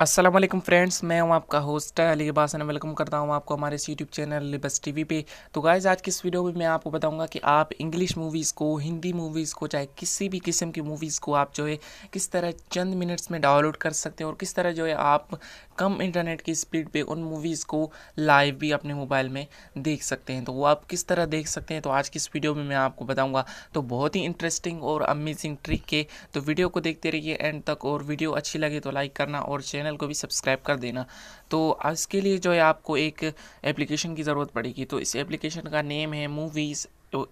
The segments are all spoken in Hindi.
असलम फ्रेंड्स मैं हूं आपका होस्ट अली अबासन वेलकम करता हूं आपको हमारे यूट्यूब चैनल लिबस टीवी पे तो गाइज आज की इस वीडियो में मैं आपको बताऊंगा कि आप इंग्लिश मूवीज़ को हिंदी मूवीज़ को चाहे किसी भी किस्म की मूवीज़ को आप जो है किस तरह चंद मिनट्स में डाउनलोड कर सकते हैं और किस तरह जो है आप कम इंटरनेट की स्पीड पर उन मूवीज़ को लाइव भी अपने मोबाइल में देख सकते हैं तो वो आप किस तरह देख सकते हैं तो आज की इस वीडियो में मैं आपको बताऊँगा तो बहुत ही इंटरेस्टिंग और अमेजिंग ट्रिक है तो वीडियो को देखते रहिए एंड तक और वीडियो अच्छी लगे तो लाइक करना और चैनल चैनल को भी सब्सक्राइब कर देना तो इसके लिए जो है आपको एक एप्लीकेशन की ज़रूरत पड़ेगी तो इस एप्लीकेशन का नेम है मूवीज़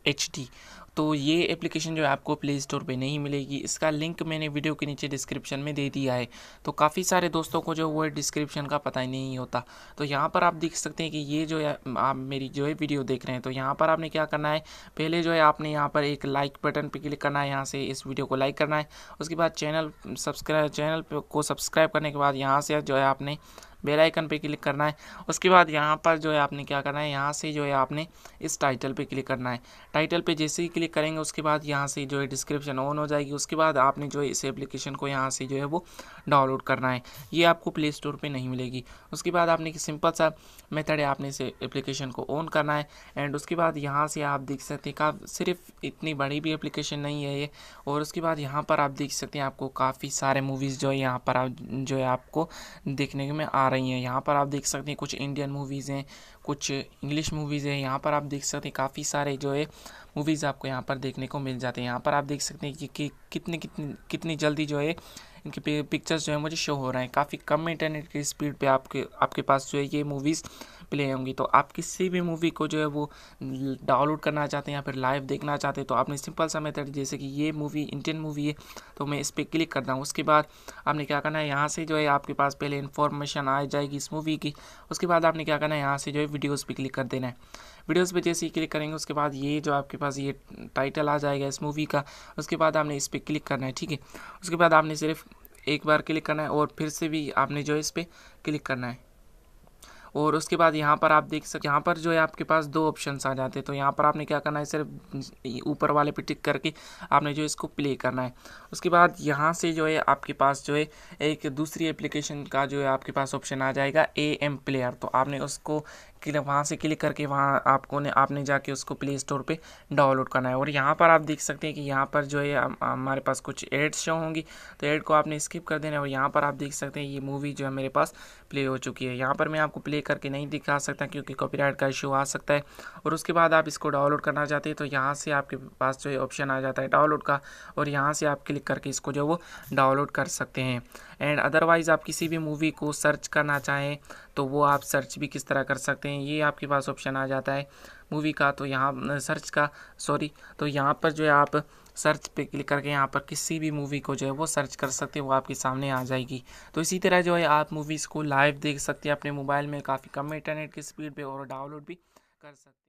एच डी तो ये एप्लीकेशन जो है आपको प्ले स्टोर पर नहीं मिलेगी इसका लिंक मैंने वीडियो के नीचे डिस्क्रिप्शन में दे दिया है तो काफ़ी सारे दोस्तों को जो है डिस्क्रिप्शन का पता ही नहीं होता तो यहाँ पर आप देख सकते हैं कि ये जो है आप मेरी जो है वीडियो देख रहे हैं तो यहाँ पर आपने क्या करना है पहले जो है आपने यहाँ पर एक लाइक बटन पर क्लिक करना है यहाँ से इस वीडियो को लाइक करना है उसके बाद चैनल सब्सक्राइब चैनल को सब्सक्राइब करने के बाद यहाँ से जो है आपने बेल आइकन पे क्लिक करना है उसके बाद यहाँ पर जो है आपने क्या करना है यहाँ से जो है आपने इस टाइटल पे क्लिक करना है टाइटल पे जैसे ही क्लिक क्लिक करेंगे उसके बाद यहाँ से जो है डिस्क्रिप्शन ऑन हो जाएगी उसके बाद आपने जो है इस एप्लीकेशन को यहाँ से जो है वो डाउनलोड करना है ये आपको प्ले स्टोर पर नहीं मिलेगी उसके बाद आपने एक सिंपल सा मेथड है आपने इसे एप्लीकेशन को ऑन करना है एंड उसके बाद यहाँ से आप देख सकते हैं का सिर्फ इतनी बड़ी भी एप्लीकेशन नहीं है ये और उसके बाद यहाँ पर आप देख सकते हैं आपको काफ़ी सारे मूवीज़ जो है यहाँ पर आप जो है आपको देखने में आ रही हैं यहाँ पर आप देख सकते हैं कुछ इंडियन मूवीज़ हैं कुछ इंग्लिश मूवीज़ हैं यहाँ पर आप देख सकते हैं काफ़ी सारे जो है मूवीज़ आपको यहाँ यहाँ पर देखने को मिल जाते हैं यहाँ पर आप देख सकते हैं कि, कि कितनी कितनी कितनी जल्दी जो है इनके पिक्चर्स जो है मुझे शो हो रहे हैं काफ़ी कम इंटरनेट की स्पीड पे आपके आपके पास जो है ये मूवीज़ प्ले होंगी तो आप किसी भी मूवी को जो है वो डाउनलोड करना चाहते हैं या फिर लाइव देखना चाहते हैं तो आपने सिंपल सा मेथड जैसे कि ये मूवी इंडियन मूवी है तो मैं इस पर क्लिक करता हूँ उसके बाद आपने क्या करना है यहाँ से जो है आपके पास पहले इन्फॉर्मेशन आ जाएगी इस मूवी की उसके बाद आपने क्या करना है यहाँ से जो है वीडियोज़ पर क्लिक कर देना है वीडियोस पे जैसे ही क्लिक करेंगे उसके बाद ये जो आपके पास ये टाइटल आ जाएगा इस मूवी का उसके बाद आपने इस पर क्लिक करना है ठीक है उसके बाद आपने सिर्फ एक बार क्लिक करना है और फिर से भी आपने जो है इस पर क्लिक करना है और उसके बाद यहाँ पर आप देख सकते यहाँ पर जो है आपके पास दो ऑप्शन आ जाते हैं तो यहाँ पर आपने क्या करना है सिर्फ ऊपर वाले पे टिक करके आपने जो इसको प्ले करना है उसके बाद यहाँ से जो है आपके पास जो है एक दूसरी एप्लीकेशन का जो है आपके पास ऑप्शन आ जाएगा ए एम प्लेयर तो आपने उसको क्लिक वहाँ से क्लिक करके वहाँ आपको ने आपने जाके उसको प्ले स्टोर पे डाउनलोड करना है और यहाँ पर आप देख सकते हैं कि यहाँ पर जो है हमारे पास कुछ एड्स शो होंगी तो एड को आपने स्किप कर देना है और यहाँ पर आप देख सकते हैं ये मूवी जो है मेरे पास प्ले हो चुकी है यहाँ पर मैं आपको प्ले करके नहीं दिखा सकता क्योंकि कॉपी का इशू आ सकता है और उसके बाद आप इसको डाउनलोड करना चाहते हैं तो यहाँ से आपके पास जो है ऑप्शन आ जाता है डाउनलोड का और यहाँ से आप क्लिक करके इसको जो वो डाउनलोड कर सकते हैं एंड अदरवाइज़ आप किसी भी मूवी को सर्च करना चाहें तो वो आप सर्च भी किस तरह कर सकते हैं ये आपके पास ऑप्शन आ जाता है मूवी का तो यहाँ सर्च का सॉरी तो यहाँ पर जो है आप सर्च पे क्लिक करके यहाँ पर किसी भी मूवी को जो है वो सर्च कर सकते हैं वो आपके सामने आ जाएगी तो इसी तरह जो है आप मूवीज़ को लाइव देख सकते हैं अपने मोबाइल में काफ़ी कम इंटरनेट की स्पीड पे और डाउनलोड भी कर सकते हैं